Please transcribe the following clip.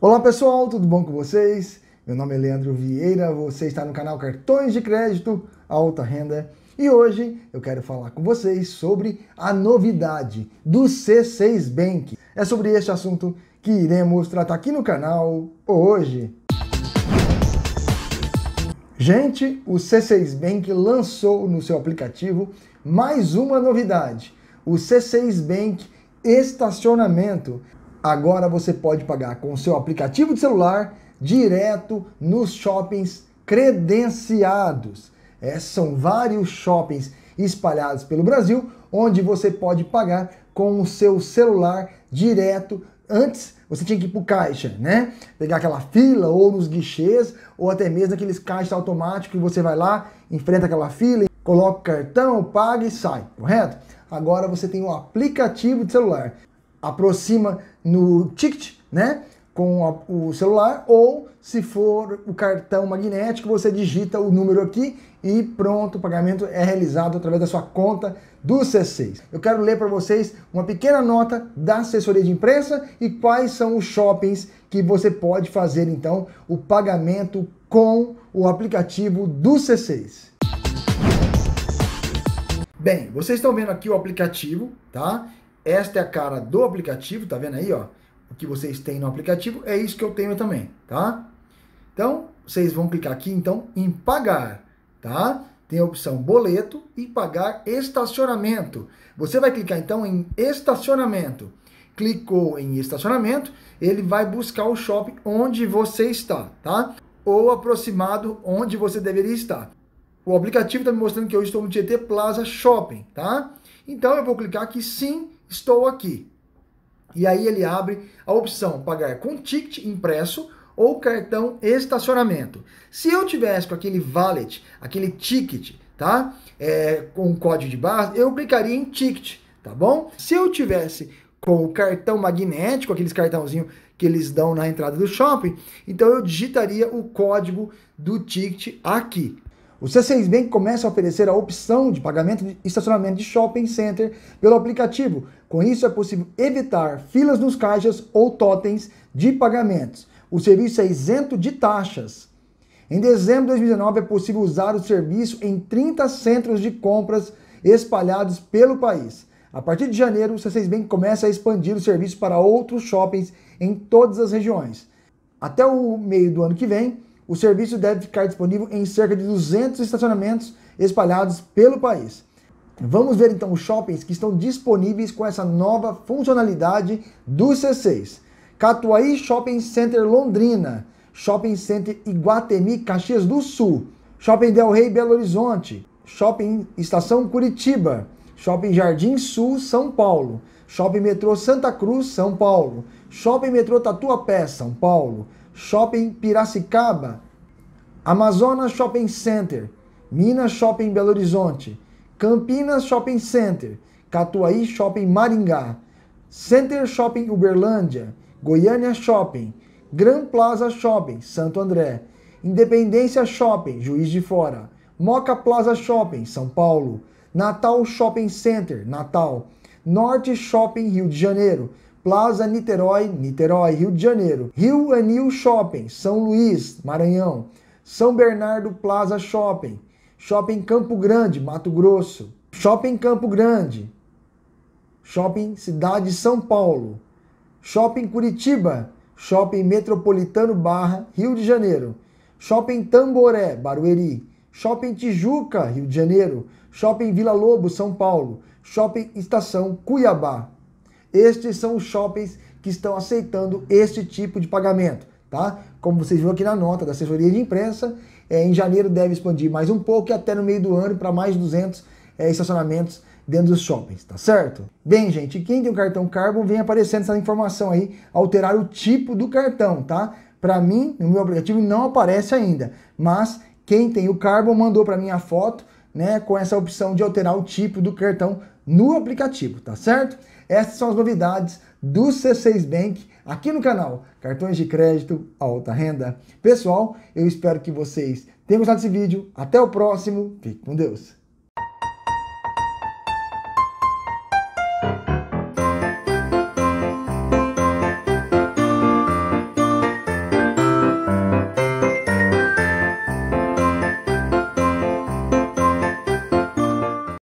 Olá pessoal, tudo bom com vocês? Meu nome é Leandro Vieira, você está no canal Cartões de Crédito Alta Renda e hoje eu quero falar com vocês sobre a novidade do C6 Bank. É sobre este assunto que iremos tratar aqui no canal hoje. Gente, o C6 Bank lançou no seu aplicativo mais uma novidade: o C6 Bank Estacionamento. Agora você pode pagar com o seu aplicativo de celular direto nos shoppings credenciados. É, são vários shoppings espalhados pelo Brasil onde você pode pagar com o seu celular direto. Antes você tinha que ir para o caixa, né? Pegar aquela fila ou nos guichês ou até mesmo aqueles caixas automáticos que você vai lá, enfrenta aquela fila, coloca o cartão, paga e sai, correto? Agora você tem um aplicativo de celular aproxima no ticket, né? Com a, o celular, ou se for o cartão magnético, você digita o número aqui e pronto, o pagamento é realizado através da sua conta do C6. Eu quero ler para vocês uma pequena nota da assessoria de imprensa e quais são os shoppings que você pode fazer então o pagamento com o aplicativo do C6. Bem, vocês estão vendo aqui o aplicativo, tá? Esta é a cara do aplicativo, tá vendo aí, ó? O que vocês têm no aplicativo é isso que eu tenho também, tá? Então, vocês vão clicar aqui então em pagar, tá? Tem a opção boleto e pagar estacionamento. Você vai clicar então em estacionamento. Clicou em estacionamento, ele vai buscar o shopping onde você está, tá? Ou aproximado onde você deveria estar. O aplicativo está me mostrando que eu estou no Tietê Plaza Shopping, tá? Então eu vou clicar aqui sim estou aqui. E aí ele abre a opção pagar com ticket impresso ou cartão estacionamento. Se eu tivesse com aquele valet, aquele ticket, tá? É, com um código de barra, eu clicaria em ticket, tá bom? Se eu tivesse com o cartão magnético, aqueles cartãozinho que eles dão na entrada do shopping, então eu digitaria o código do ticket aqui, o C6 Bank começa a oferecer a opção de pagamento de estacionamento de shopping center pelo aplicativo. Com isso, é possível evitar filas nos caixas ou totens de pagamentos. O serviço é isento de taxas. Em dezembro de 2019, é possível usar o serviço em 30 centros de compras espalhados pelo país. A partir de janeiro, o C6 Bank começa a expandir o serviço para outros shoppings em todas as regiões. Até o meio do ano que vem, o serviço deve ficar disponível em cerca de 200 estacionamentos espalhados pelo país. Vamos ver então os shoppings que estão disponíveis com essa nova funcionalidade do C6. Catuaí Shopping Center Londrina, Shopping Center Iguatemi Caxias do Sul, Shopping Del Rey Belo Horizonte, Shopping Estação Curitiba, Shopping Jardim Sul São Paulo, Shopping Metrô Santa Cruz São Paulo, Shopping Metrô Tatuapé São Paulo, Shopping Piracicaba, Amazonas Shopping Center, Minas Shopping Belo Horizonte, Campinas Shopping Center, Catuaí Shopping Maringá, Center Shopping Uberlândia, Goiânia Shopping, Gran Plaza Shopping, Santo André, Independência Shopping, Juiz de Fora, Moca Plaza Shopping, São Paulo, Natal Shopping Center, Natal, Norte Shopping, Rio de Janeiro, Plaza Niterói, Niterói, Rio de Janeiro, Rio Anil é Shopping, São Luís, Maranhão, São Bernardo Plaza Shopping, Shopping Campo Grande, Mato Grosso, Shopping Campo Grande, Shopping Cidade São Paulo, Shopping Curitiba, Shopping Metropolitano Barra, Rio de Janeiro, Shopping Tamboré, Barueri, Shopping Tijuca, Rio de Janeiro, Shopping Vila Lobo, São Paulo, Shopping Estação Cuiabá. Estes são os shoppings que estão aceitando este tipo de pagamento, tá? Como vocês viram aqui na nota da assessoria de imprensa, é, em janeiro deve expandir mais um pouco e até no meio do ano para mais 200 é, eh, estacionamentos dentro dos shoppings, tá certo? Bem, gente, quem tem o cartão Carbon vem aparecendo essa informação aí, alterar o tipo do cartão, tá? Para mim, no meu aplicativo não aparece ainda, mas quem tem o Carbon mandou para mim a foto, né, com essa opção de alterar o tipo do cartão no aplicativo, tá certo? Essas são as novidades do C6 Bank aqui no canal Cartões de Crédito Alta Renda. Pessoal, eu espero que vocês tenham gostado desse vídeo. Até o próximo. Fique com Deus.